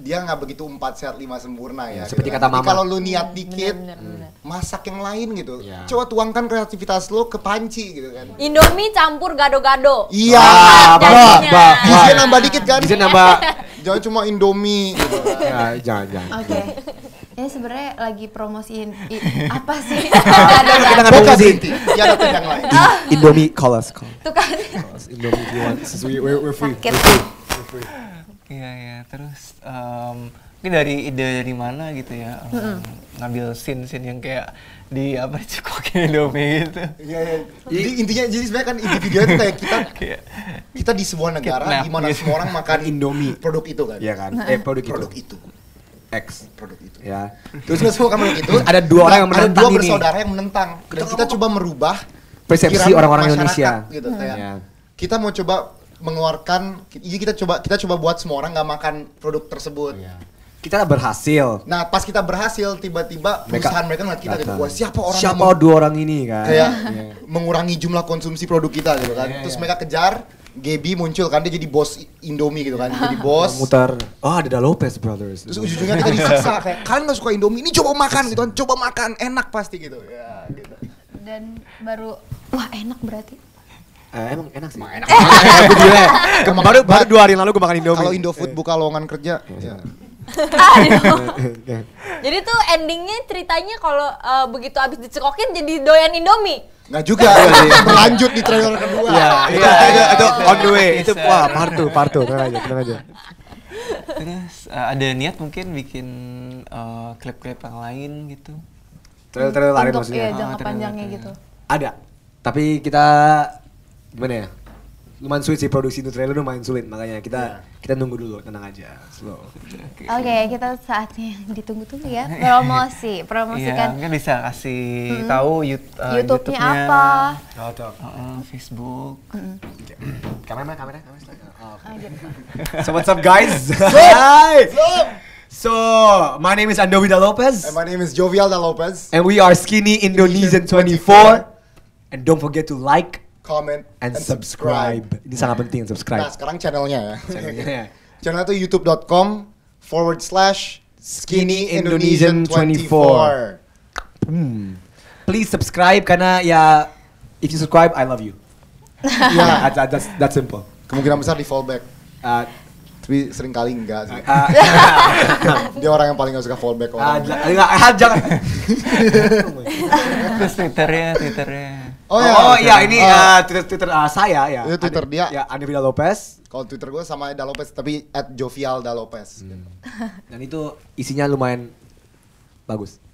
dia nggak begitu empat sehat lima sempurna ya. Iya, gitu seperti gitu kata mama. Kalau lu niat dikit, bener, hmm. bener, bener. masak yang lain gitu. Ya. Coba tuangkan kreativitas lu ke panci gitu kan. Indomie campur gado-gado. Iya. Bisa ah, nambah dikit kan? Bisa nambah. [LAUGHS] Jangan cuma Indomie. Gitu. ya, jangan jangan. Oke. Okay ini sebenarnya lagi promosiin i, [LAUGHS] apa sih? ada kita nggak promosiin. Ya ada yang lain. Indomie call us call. Indomie if We're, we're free. Sakit. We're free free. Iya ya, terus um, ini dari ide dari mana gitu ya um, mm -hmm. ngambil scene scene yang kayak di apa Cikoki Indomie gitu. Iya iya. Jadi intinya jadi sebenarnya kan individunya itu kayak kita [LAUGHS] kita di sebuah negara di mana gitu. semua orang makan Indomie produk itu kan. Iya kan? Eh produk, produk itu. X produk itu. Ya. Terus nggak semua produk itu. [LAUGHS] Ada dua orang yang menentang. Ada dua bersaudara ini. yang menentang. Dan kita coba merubah persepsi orang-orang Indonesia. Gitu, hmm. kayak, yeah. Kita mau coba mengeluarkan jadi kita coba kita coba buat semua orang nggak makan produk tersebut. Iya. Kita berhasil. Nah, pas kita berhasil tiba-tiba perusahaan mereka ngeliat kita gitu, wah siapa orang Siapa yang dua orang ini kan? Kayak iya. mengurangi jumlah konsumsi produk kita gitu kan. Iya, terus iya. mereka kejar Gaby muncul kan dia jadi bos Indomie gitu kan jadi [LAUGHS] bos mutar oh ada Lopez Brothers terus ujung-ujungnya kita disiksa kayak Kalian gak suka Indomie ini coba makan gitu kan coba makan enak pasti gitu ya gitu dan baru wah enak berarti Uh, emang enak sih. Emang [LAUGHS] enak. Eh. Kemarin baru baru dua hari lalu gue makan Indomie. Kalau Indofood eh. buka lowongan kerja. Ya. [LAUGHS] jadi tuh endingnya ceritanya kalau uh, begitu abis dicekokin jadi doyan Indomie. Nggak juga, iya. lanjut di trailer kedua. Iya, itu, iya, itu, iya, itu on the way. Itu wah, partu, partu. Tenang aja, tenang aja. Terus uh, ada niat mungkin bikin klip klip uh, yang lain gitu? Trailer-trailer lain maksudnya? ya, jangka ah, panjangnya gitu. Ada, tapi kita gimana ya lumayan sulit sih produksi itu trailer lumayan sulit makanya kita yeah. kita nunggu dulu tenang aja slow oke okay. okay, kita saatnya [LAUGHS] ditunggu-tunggu ya promosi promosikan yeah, mungkin bisa kasih hmm. tahu YouTube uh, YouTube-nya apa Oh, uh, Facebook mm. kamera kamera kamera oh, okay. Oh, gitu. [LAUGHS] so what's up guys [LAUGHS] hi So, my name is Andovida Lopez. And my name is Jovialda Lopez. And we are Skinny Indonesian 24. And don't forget to like, comment, and, and subscribe. subscribe. Ini sangat penting nah, subscribe. Nah sekarang channelnya ya. Channelnya. [LAUGHS] Channel itu youtube.com forward slash skinny Indonesian 24. Hmm. Please subscribe karena ya if you subscribe I love you. [LAUGHS] yeah, that's, that's, that simple. Kemungkinan besar di fallback. Uh, tapi sering kali enggak sih. Uh, [LAUGHS] uh, Dia orang yang paling gak suka fallback orang. Uh, jangan. Ah, Terus Twitternya, Twitternya. Oh, iya, oh iya ini uh, Twitter Twitter uh, saya ya. Ini Twitter Ade, dia. Ya Anivida Lopez. Kalau Twitter gue sama Eda Lopez tapi at Jovial Da Lopez. Hmm. Gitu. [LAUGHS] Dan itu isinya lumayan bagus. [LAUGHS]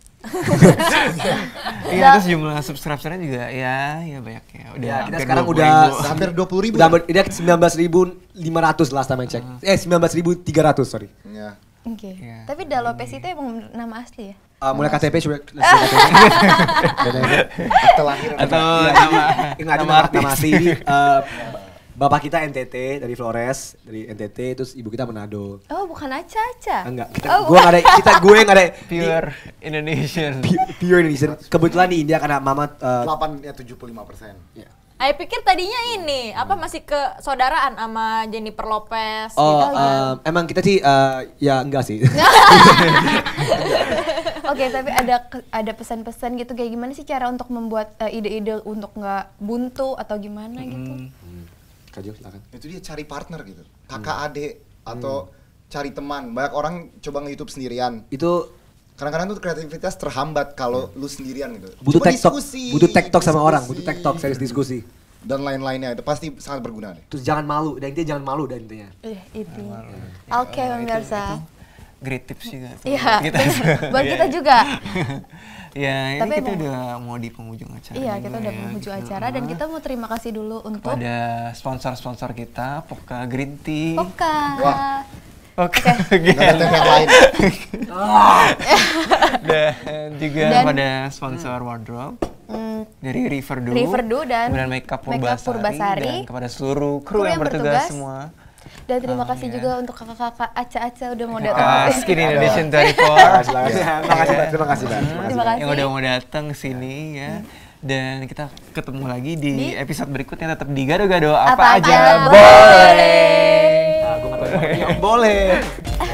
Iya nah. terus jumlah subscribernya juga ya ya banyak ya. Udah ya, kita sekarang udah hampir dua puluh ribu. Udah ya? sembilan belas ribu lima ratus lah sama cek. Uh. Hmm. Eh sembilan belas ribu tiga ratus sorry. Iya. Oke. Okay. Iya. Yeah. Tapi Dalopes itu emang nama asli ya? Uh, mulai KTP sudah [LAUGHS] atau atau nama ingat iya, nama, nama, nama asli uh, eh, Bapak kita NTT dari Flores, dari NTT, terus ibu kita Manado. Oh, bukan Aca Aca. Enggak, kita, oh, gue ada, kita gue yang ada. Pure di, Indonesian. Pure, pure Indonesian. Kebetulan di India karena mama. Uh, eh, 8 ya 75 persen. Yeah. Saya pikir tadinya ini apa masih ke saudaraan sama Jennifer Lopez oh, gitu um, kan? Eh, emang kita sih uh, ya enggak sih. [LAUGHS] Oke, okay, tapi ada ada pesan-pesan gitu kayak gimana sih cara untuk membuat eh, ide-ide uh, untuk nggak buntu atau gimana gitu? hmm. gitu? Kajo, silakan. Itu dia cari partner gitu. Kakak, hmm. adik atau hmm. cari teman. Banyak orang coba nge-YouTube sendirian. Itu kadang-kadang tuh kreativitas terhambat kalau hmm. lu sendirian gitu. Butuh butuh tektok sama orang, butuh tektok serius diskusi dan lain-lainnya itu pasti sangat berguna nih. Terus jangan malu, dan intinya jangan malu dan intinya. Eh, itu. Oke, pemirsa. Great tips juga. Iya. Buat kita [LAUGHS] iya. juga. [LAUGHS] Ya, Tapi itu kita udah mau di penghujung acara. Iya, kita udah ya. penghujung gitu. acara dan ah. kita mau terima kasih dulu untuk ada sponsor-sponsor kita, Poka Green Tea. Poka. Wah, Oke. Okay. [LAUGHS] Okay. [LAUGHS] Dan juga dan, pada sponsor hmm. wardrobe. Hmm. dari Riverdo Riverdu dan kemudian Makeup Purbasari, Purbasari dan kepada seluruh kru, kru yang, yang bertugas, bertugas semua dan terima ah, kasih ya. juga untuk kakak-kakak Aca-Aca udah mau ah, datang. Ah, [LAUGHS] Skin Indonesian 24. terima kasih, iya. terima kasih, terima kasih, terima kasih. Yang udah mau datang ke sini ya. Dan kita ketemu lagi di, di? episode berikutnya tetap di Gado-Gado apa, apa aja boleh banget. Ya. boleh [LAUGHS]